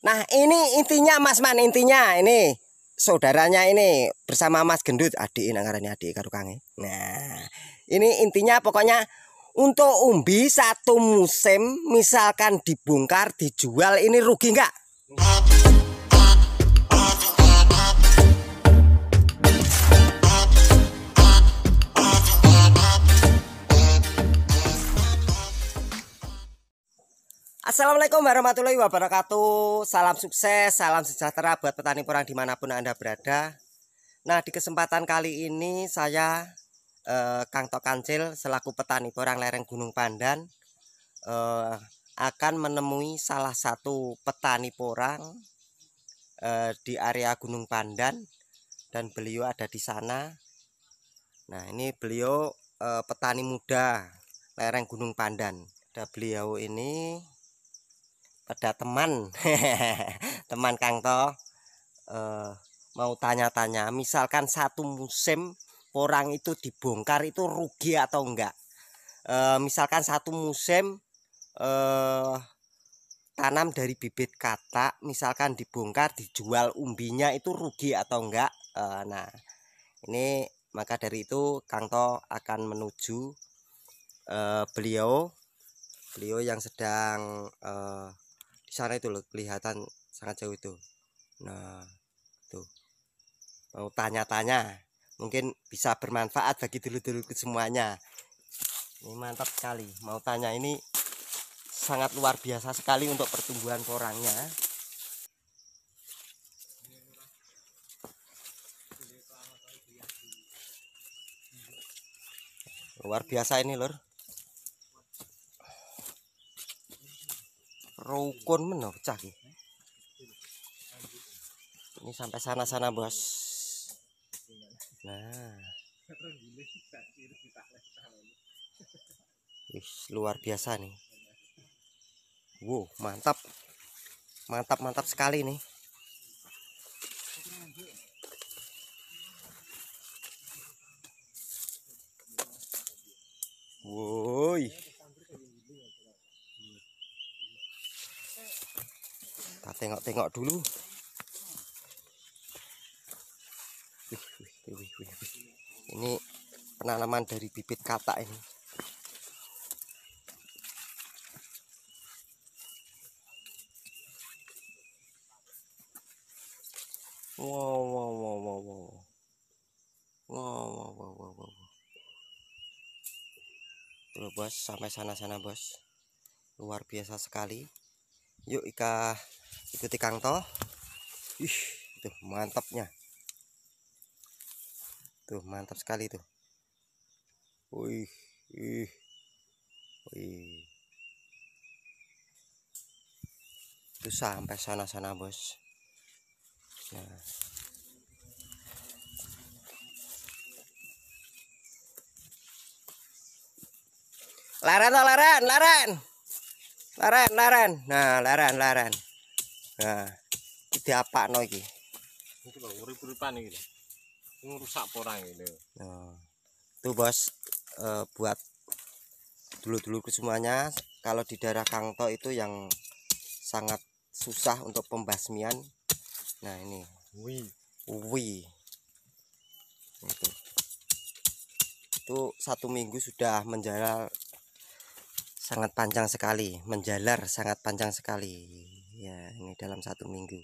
Nah ini intinya Mas Man intinya ini saudaranya ini bersama Mas Gendut adik ini nangkarannya adik karukange. Eh. Nah ini intinya pokoknya untuk umbi satu musim misalkan dibongkar dijual ini rugi nggak? Assalamualaikum warahmatullahi wabarakatuh Salam sukses, salam sejahtera buat petani porang dimanapun Anda berada Nah di kesempatan kali ini saya eh, Kang Tok Kancil selaku petani porang lereng Gunung Pandan eh, Akan menemui salah satu petani porang eh, di area Gunung Pandan Dan beliau ada di sana Nah ini beliau eh, petani muda lereng Gunung Pandan ada beliau ini ada teman teman Kang To uh, mau tanya-tanya misalkan satu musim porang itu dibongkar itu rugi atau enggak uh, misalkan satu musim uh, tanam dari bibit kata misalkan dibongkar dijual umbinya itu rugi atau enggak nah ini maka dari itu Kang To akan menuju beliau beliau yang sedang sana itu loh kelihatan sangat jauh itu nah tuh mau tanya-tanya mungkin bisa bermanfaat bagi dulu-dulu semuanya ini mantap sekali mau tanya ini sangat luar biasa sekali untuk pertumbuhan porangnya luar biasa ini lor rukun menurut cah ini sampai sana-sana bos nah Ih, luar biasa nih wow mantap mantap mantap sekali nih woi tengok-tengok dulu ini penanaman dari bibit katak ini wow wow wow wow wow wow wow wow wow, wow. wow, bos sampai sana sana bos luar biasa sekali yuk Ika ikuti Kang Toh ih tuh mantapnya tuh mantap sekali tuh wih ih wih tuh sampai sana-sana bos nah laran laran, laran laran, laran. nah, laran laran Nah, apa no iki. Iki lho urip-uripan iki. porang ini. Nah. Tuh, Bos, e, buat dulu-dulu semuanya kalau di daerah Kangto itu yang sangat susah untuk pembasmian. Nah, ini. Wi. Wi. Itu. Itu satu minggu sudah menjalar sangat panjang sekali, menjalar sangat panjang sekali ya ini dalam satu minggu.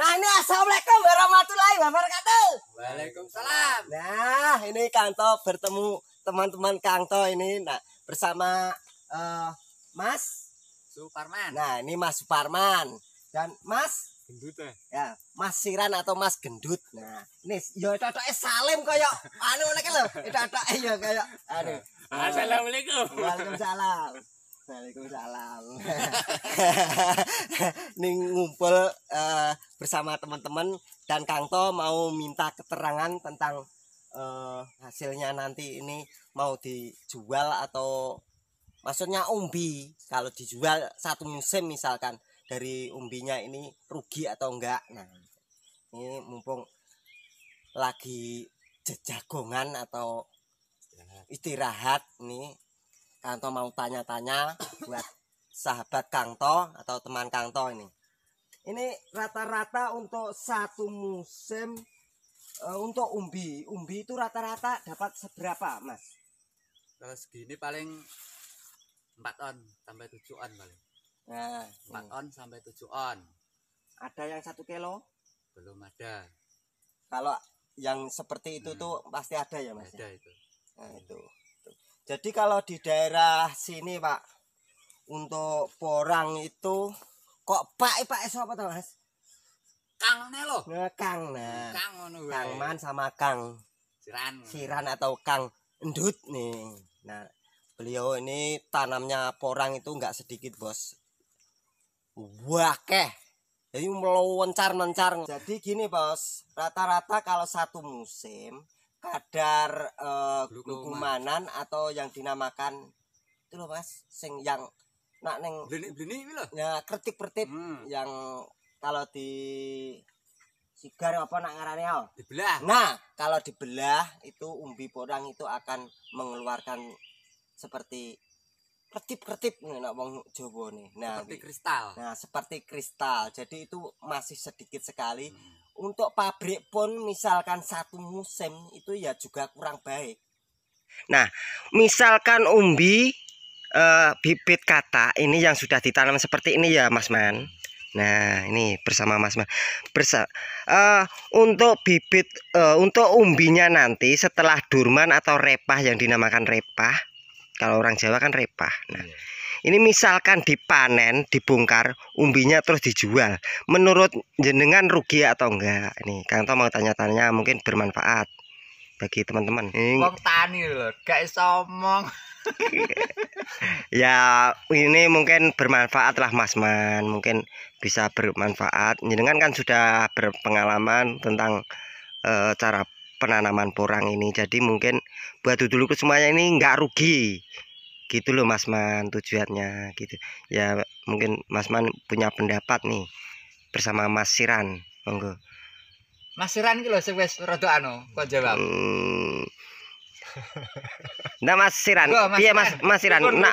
Nah ini assalamualaikum warahmatullahi wabarakatuh. Waalaikumsalam. Nah ini Kanto bertemu teman-teman Kanto ini, nah bersama uh, Mas Suparman. Nah ini Mas Suparman dan Mas gendut ya. Ya, Mas Siran atau Mas Gendut. Nah, ini ya totoke salim koyo anu nek lho, totoke ya koyo anu. Assalamualaikum. Waalaikumsalam. Waalaikumsalam. Ning ngumpul uh, bersama teman-teman dan Kang To mau minta keterangan tentang uh, hasilnya nanti ini mau dijual atau maksudnya umbi kalau dijual satu musim misalkan dari umbinya ini rugi atau enggak. Nah, ini mumpung lagi jejagongan atau istirahat nih Kanto mau tanya-tanya buat sahabat Kanto atau teman Kanto ini. Ini rata-rata untuk satu musim uh, untuk umbi, umbi itu rata-rata dapat seberapa, Mas? Kalau eh, segini paling 4 on sampai 7 on paling. Nah, 4 ini. on sampai 7 on. Ada yang satu kilo? Belum ada. Kalau yang seperti itu hmm. tuh pasti ada ya mas? Ada itu. Nah, itu jadi kalau di daerah sini pak untuk porang itu kok pak eh, pak eso eh, apa tuh mas kang Nelo. nah, kang nah kang kang man sama kang siran siran atau kang endut nih nah beliau ini tanamnya porang itu nggak sedikit bos Wah keh. jadi meloncar mencar jadi gini bos rata-rata kalau satu musim kadar uh, atau yang dinamakan itu loh mas sing yang nak neng blini blini loh ya kritik kertip hmm. yang kalau di sigar apa nak ngarani oh dibelah nah kalau dibelah itu umbi porang itu akan mengeluarkan seperti kertip kertip nih nak wong jowo nih nah seperti kristal nah seperti kristal jadi itu masih sedikit sekali hmm untuk pabrik pun misalkan satu musim itu ya juga kurang baik. Nah, misalkan umbi uh, bibit kata ini yang sudah ditanam seperti ini ya Mas Man. Nah, ini bersama Mas Man. Bersa uh, untuk bibit uh, untuk umbinya nanti setelah durman atau repah yang dinamakan repah. Kalau orang Jawa kan repah. Nah, yeah ini misalkan dipanen, dibongkar, umbinya terus dijual. Menurut jenengan rugi atau enggak? Ini Kang Tom mau tanya-tanya mungkin bermanfaat bagi teman-teman. Wong tani loh, gak iso omong. ya, ini mungkin bermanfaat lah Mas Man. Mungkin bisa bermanfaat. Jenengan kan sudah berpengalaman tentang e, cara penanaman porang ini. Jadi mungkin buat dulu semuanya ini nggak rugi gitu loh Mas Man tujuannya gitu ya mungkin Mas Man punya pendapat nih bersama Mas Siran monggo Mas Siran gitu loh sing rodo ano kau jawab hmm. Nah Mas Siran, iya Mas Mas Siran? Nah,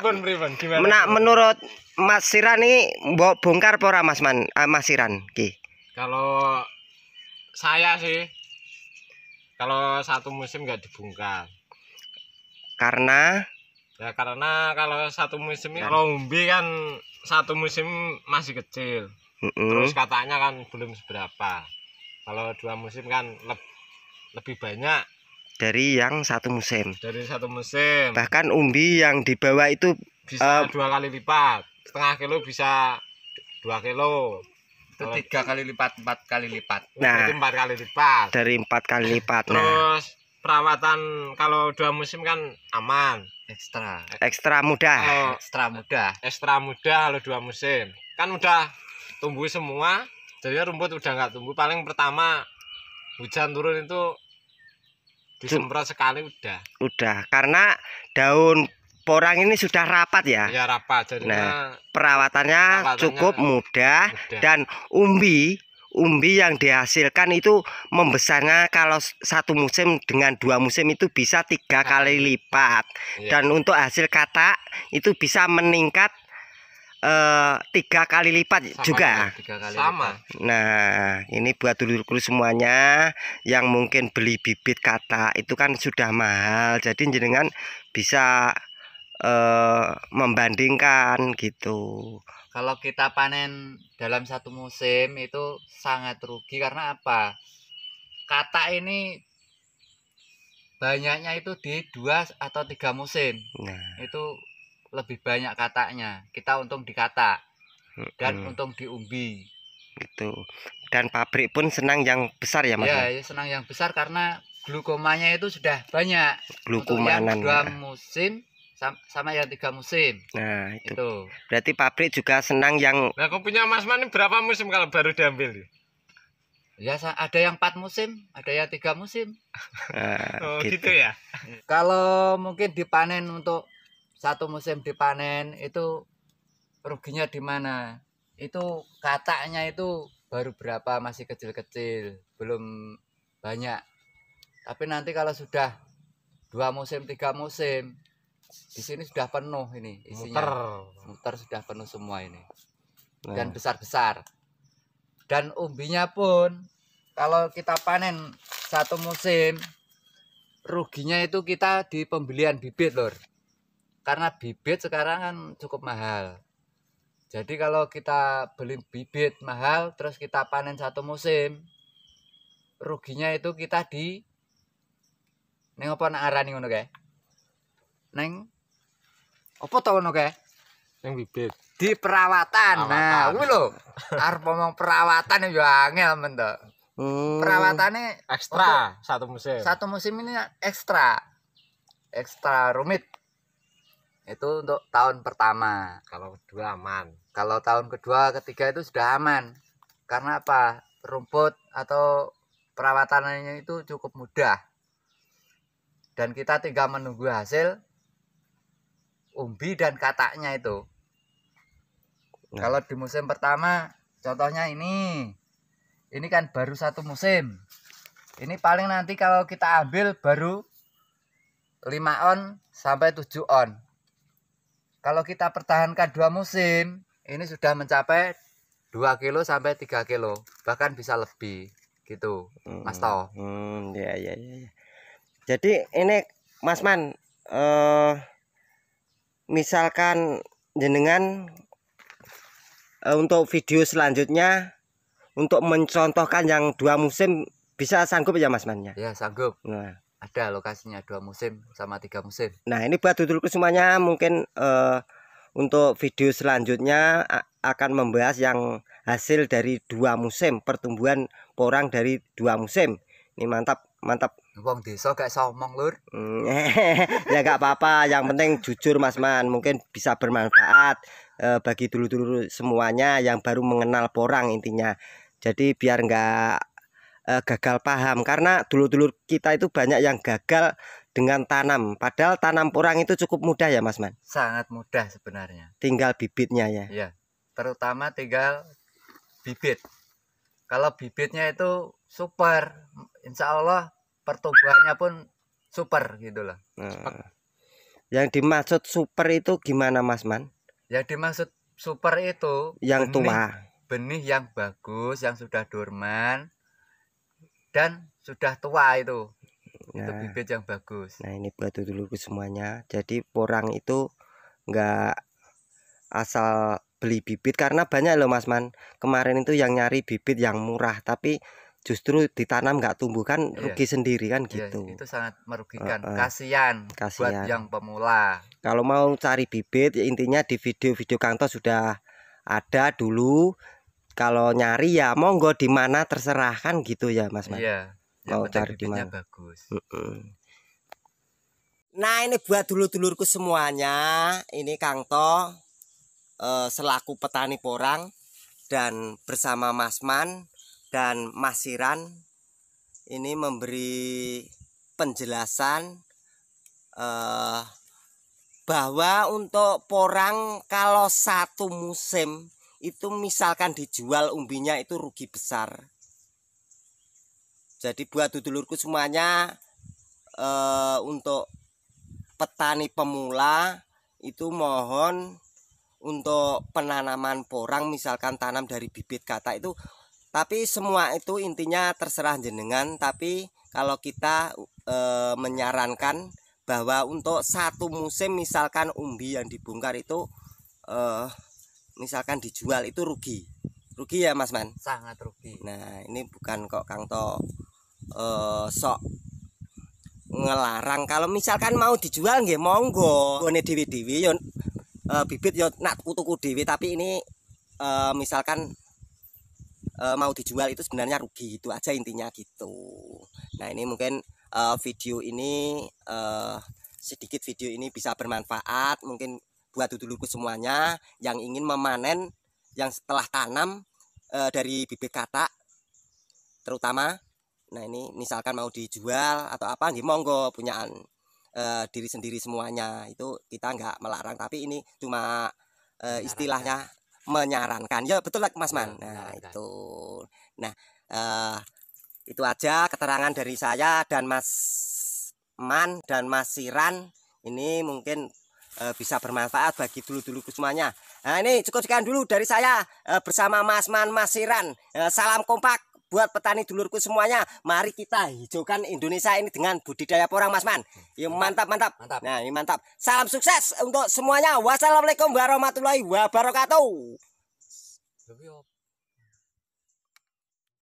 nah menurut Mas Siran ini mau bongkar pora Mas Man, uh, Mas Siran ki. Kalau saya sih kalau satu musim nggak dibongkar. Karena Ya karena kalau satu musim ini nah. kalau umbi kan satu musim masih kecil. Mm -hmm. Terus katanya kan belum seberapa. Kalau dua musim kan le lebih banyak dari yang satu musim. Dari satu musim. Bahkan umbi yang dibawa itu bisa uh, dua kali lipat. Setengah kilo bisa dua kilo. Itu tiga kali lipat, empat kali lipat. Nah, empat kali lipat. Dari empat kali lipat. Nah. Terus nah perawatan kalau dua musim kan aman ekstra ekstra mudah kalau ekstra mudah ekstra mudah kalau dua musim kan udah tumbuh semua jadi rumput udah nggak tumbuh paling pertama hujan turun itu disemprot sekali udah udah karena daun porang ini sudah rapat ya ya rapat jadi nah perawatannya, perawatannya cukup mudah, mudah dan umbi umbi yang dihasilkan itu membesarnya kalau satu musim dengan dua musim itu bisa tiga kali lipat yeah. dan untuk hasil kata itu bisa meningkat uh, tiga kali lipat sama juga tiga kali sama lipat. nah ini buat dulu semuanya yang mungkin beli bibit kata itu kan sudah mahal jadi jenengan bisa uh, membandingkan gitu kalau kita panen dalam satu musim itu sangat rugi karena apa? Kata ini banyaknya itu di dua atau tiga musim. Nah. Itu lebih banyak katanya. Kita untung di kata dan hmm. untung di umbi. Itu. Dan pabrik pun senang yang besar ya Mas. Ya, ya senang yang besar karena glukomanya itu sudah banyak. Glukomanan. dua musim sama, sama yang tiga musim. Nah, itu. itu. Berarti pabrik juga senang yang Nah, punya Mas Man berapa musim kalau baru diambil? Ya, ada yang empat musim, ada yang tiga musim. Nah, oh, gitu. gitu ya. Kalau mungkin dipanen untuk satu musim dipanen itu ruginya di mana? Itu katanya itu baru berapa masih kecil-kecil, belum banyak. Tapi nanti kalau sudah dua musim, tiga musim, di sini sudah penuh ini isinya. Muter. Muter sudah penuh semua ini. Nah. Dan besar-besar. Dan umbinya pun kalau kita panen satu musim ruginya itu kita di pembelian bibit lor. Karena bibit sekarang kan cukup mahal. Jadi kalau kita beli bibit mahal terus kita panen satu musim ruginya itu kita di nengopon arah nih arani ngono neng apa tau ono kae? Neng bibit. Di perawatan. Nah, gue lo harus ngomong perawatan yang angel men Hmm. Oh. Perawatannya ekstra satu musim. Satu musim ini ekstra. Ekstra rumit. Itu untuk tahun pertama. Kalau kedua aman. Kalau tahun kedua, ketiga itu sudah aman. Karena apa? Rumput atau perawatannya itu cukup mudah. Dan kita tinggal menunggu hasil umbi dan kataknya itu. Nah. Kalau di musim pertama, contohnya ini, ini kan baru satu musim. Ini paling nanti kalau kita ambil baru 5 on sampai 7 on. Kalau kita pertahankan dua musim, ini sudah mencapai 2 kilo sampai 3 kilo, bahkan bisa lebih gitu, hmm, Mas Toh. Hmm, ya, ya, ya. ya. Jadi ini Mas Man, eh misalkan jenengan e, untuk video selanjutnya untuk mencontohkan yang dua musim bisa sanggup ya Mas Man ya? ya sanggup. Nah. Ada lokasinya dua musim sama tiga musim. Nah ini buat duduk semuanya mungkin uh, untuk video selanjutnya akan membahas yang hasil dari dua musim pertumbuhan porang dari dua musim. Ini mantap mantap. Wong desa gak iso omong, Lur. Mm. ya gak apa-apa, yang penting jujur Mas Man, mungkin bisa bermanfaat eh, bagi dulu-dulu semuanya yang baru mengenal porang intinya. Jadi biar nggak eh, gagal paham karena dulu-dulu kita itu banyak yang gagal dengan tanam. Padahal tanam porang itu cukup mudah ya, Mas Man. Sangat mudah sebenarnya. Tinggal bibitnya ya. Iya. Terutama tinggal bibit. Kalau bibitnya itu super, insya Allah pertumbuhannya pun super gitu loh. Nah, yang dimaksud super itu gimana Mas Man? Yang dimaksud super itu yang benih, tua, benih yang bagus, yang sudah dorman dan sudah tua itu. Nah, itu bibit yang bagus. Nah, ini batu dulu ke semuanya. Jadi porang itu nggak asal beli bibit karena banyak loh Mas Man. Kemarin itu yang nyari bibit yang murah tapi justru ditanam nggak tumbuh kan iya. rugi sendiri kan iya, gitu. Yeah, itu sangat merugikan. Uh, uh, kasihan, kasihan buat yang pemula. Kalau mau cari bibit ya intinya di video-video kanto sudah ada dulu. Kalau nyari ya monggo di mana terserah kan gitu ya Mas Iya. Yeah, mau cari di mana. Bagus. Uh -uh. Nah, ini buat dulu dulurku semuanya. Ini Kang To eh, selaku petani porang dan bersama Mas Man dan Masiran ini memberi penjelasan eh, bahwa untuk porang kalau satu musim itu misalkan dijual umbinya itu rugi besar. Jadi buat dulurku semuanya eh, untuk petani pemula itu mohon untuk penanaman porang misalkan tanam dari bibit kata itu tapi semua itu intinya terserah jenengan, tapi kalau kita e, menyarankan bahwa untuk satu musim misalkan umbi yang dibongkar itu e, misalkan dijual itu rugi. Rugi ya Mas Man? Sangat rugi. Nah, ini bukan kok Kang To e, eh, sok ngelarang kalau misalkan mau dijual nggih monggo. Gone dewi dhewe yon. e, bibit yo nak tuku dhewe tapi ini e, misalkan Eh, mau dijual itu sebenarnya rugi itu aja intinya gitu nah ini mungkin e, video ini e, sedikit video ini bisa bermanfaat mungkin buat dulu semuanya yang ingin memanen yang setelah tanam e, dari bibit kata terutama nah ini misalkan mau dijual atau apa nggih monggo punyaan e, diri sendiri semuanya itu kita nggak melarang tapi ini cuma e, istilahnya menyarankan ya betul lah Mas Man nah itu nah uh, itu aja keterangan dari saya dan Mas Man dan Mas Siran ini mungkin uh, bisa bermanfaat bagi dulu-dulu semuanya nah ini cukup sekian dulu dari saya uh, bersama Mas Man Mas Siran uh, salam kompak buat petani dulurku semuanya, mari kita hijaukan Indonesia ini dengan budidaya porang Mas Man. Ya mantap, mantap. mantap. Nah, ini mantap. Salam sukses untuk semuanya. Wassalamualaikum warahmatullahi wabarakatuh.